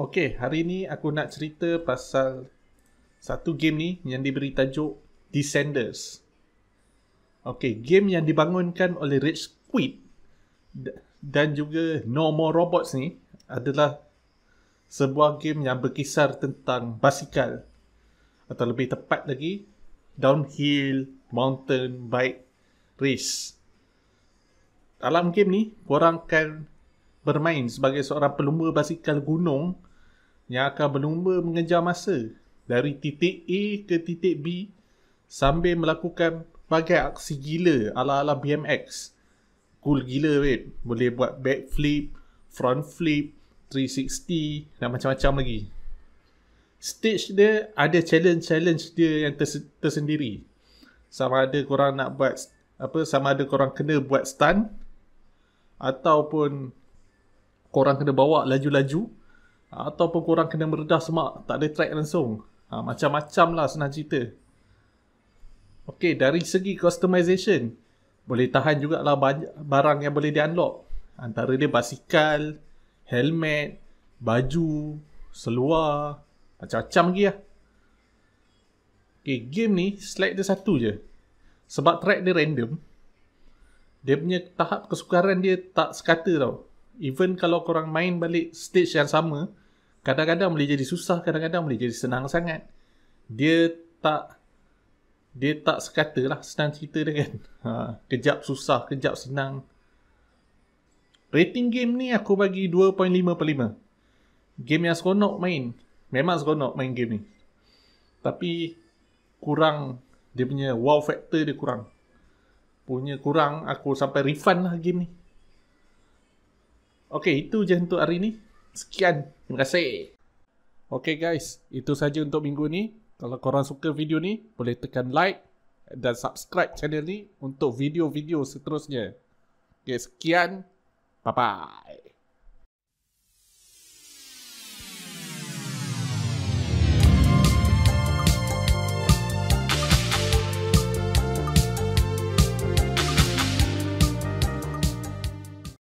Okey, hari ni aku nak cerita pasal satu game ni yang diberi tajuk Descenders. Okey, game yang dibangunkan oleh Rich Squid dan juga No More Robots ni adalah sebuah game yang berkisar tentang basikal atau lebih tepat lagi downhill mountain bike race. Dalam game ni, korang akan bermain sebagai seorang pelumba basikal gunung yang akan berlumba mengejar masa dari titik A ke titik B sambil melakukan pelbagai aksi gila ala-ala BMX. Cool gila weh, boleh buat backflip, frontflip, 360 dan macam-macam lagi. Stage dia ada challenge-challenge dia yang ters- tersendiri. Sama ada korang nak buat apa sama ada korang kena buat stun ataupun korang kena bawa laju-laju Ataupun korang kena meredah semak Tak ada track langsung ha, Macam-macam lah senang cerita Okay dari segi customization Boleh tahan jugalah barang yang boleh di unlock Antara dia basikal Helmet Baju Seluar Macam-macam lagi lah Okay game ni select dia satu je Sebab track dia random Dia punya tahap kesukaran dia tak sekata tau Even kalau korang main balik stage yang sama kadang-kadang boleh jadi susah, kadang-kadang boleh jadi senang sangat. Dia tak dia tak sekata lah senang cerita dia kan. Ha, kejap susah, kejap senang. Rating game ni aku bagi 2.5 per 5. Game yang seronok main. Memang seronok main game ni. Tapi kurang dia punya wow factor dia kurang. Punya kurang aku sampai refund lah game ni. Okay, itu je untuk hari ni. Sekian. Terima kasih. Okay guys, itu saja untuk minggu ni. Kalau korang suka video ni, boleh tekan like dan subscribe channel ni untuk video-video seterusnya. Okay, sekian. Bye-bye.